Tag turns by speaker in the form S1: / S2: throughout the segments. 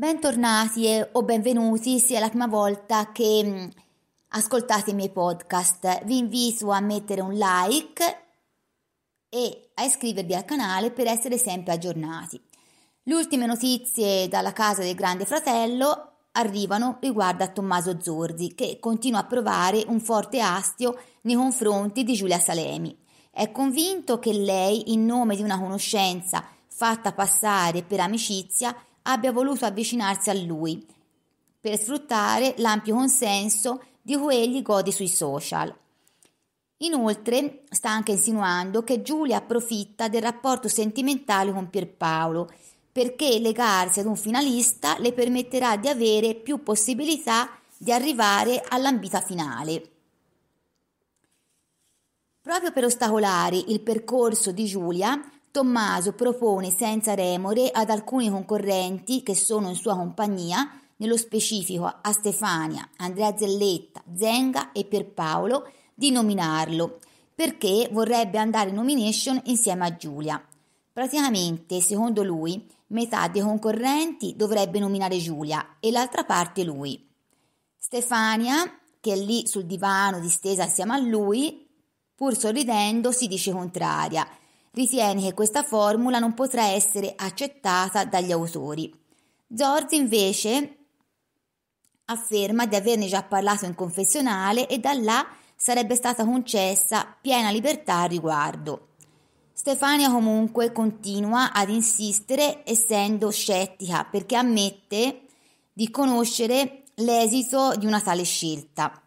S1: Bentornati o benvenuti se è la prima volta che mm, ascoltate i miei podcast. Vi invito a mettere un like e a iscrivervi al canale per essere sempre aggiornati. Le ultime notizie dalla casa del Grande Fratello arrivano riguardo a Tommaso Zorzi che continua a provare un forte astio nei confronti di Giulia Salemi. È convinto che lei, in nome di una conoscenza fatta passare per amicizia, abbia voluto avvicinarsi a lui per sfruttare l'ampio consenso di cui egli gode sui social. Inoltre sta anche insinuando che Giulia approfitta del rapporto sentimentale con Pierpaolo perché legarsi ad un finalista le permetterà di avere più possibilità di arrivare all'ambita finale. Proprio per ostacolare il percorso di Giulia, Tommaso propone senza remore ad alcuni concorrenti che sono in sua compagnia, nello specifico a Stefania, Andrea Zelletta, Zenga e Pierpaolo, di nominarlo perché vorrebbe andare in nomination insieme a Giulia. Praticamente, secondo lui, metà dei concorrenti dovrebbe nominare Giulia e l'altra parte lui. Stefania, che è lì sul divano distesa insieme a lui, pur sorridendo, si dice contraria ritiene che questa formula non potrà essere accettata dagli autori. Zorzi invece afferma di averne già parlato in confessionale e da là sarebbe stata concessa piena libertà al riguardo. Stefania comunque continua ad insistere essendo scettica perché ammette di conoscere l'esito di una tale scelta.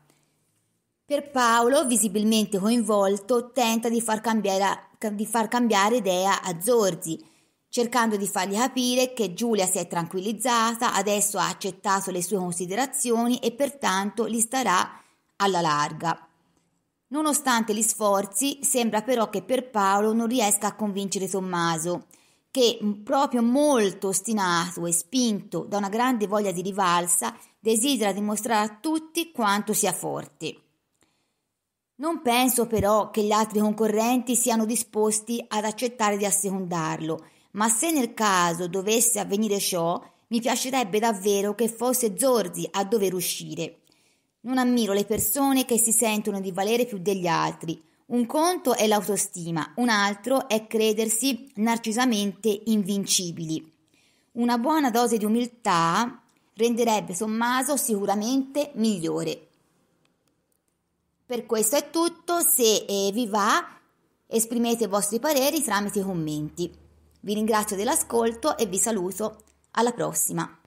S1: Per Paolo, visibilmente coinvolto, tenta di far, cambiare, di far cambiare idea a Zorzi, cercando di fargli capire che Giulia si è tranquillizzata, adesso ha accettato le sue considerazioni e pertanto li starà alla larga. Nonostante gli sforzi, sembra però che per Paolo non riesca a convincere Tommaso, che proprio molto ostinato e spinto da una grande voglia di rivalsa, desidera dimostrare a tutti quanto sia forte. Non penso però che gli altri concorrenti siano disposti ad accettare di assecondarlo, ma se nel caso dovesse avvenire ciò, mi piacerebbe davvero che fosse Zorzi a dover uscire. Non ammiro le persone che si sentono di valere più degli altri. Un conto è l'autostima, un altro è credersi narcisamente invincibili. Una buona dose di umiltà renderebbe Sommaso sicuramente migliore. Per questo è tutto, se eh, vi va esprimete i vostri pareri tramite i commenti. Vi ringrazio dell'ascolto e vi saluto. Alla prossima!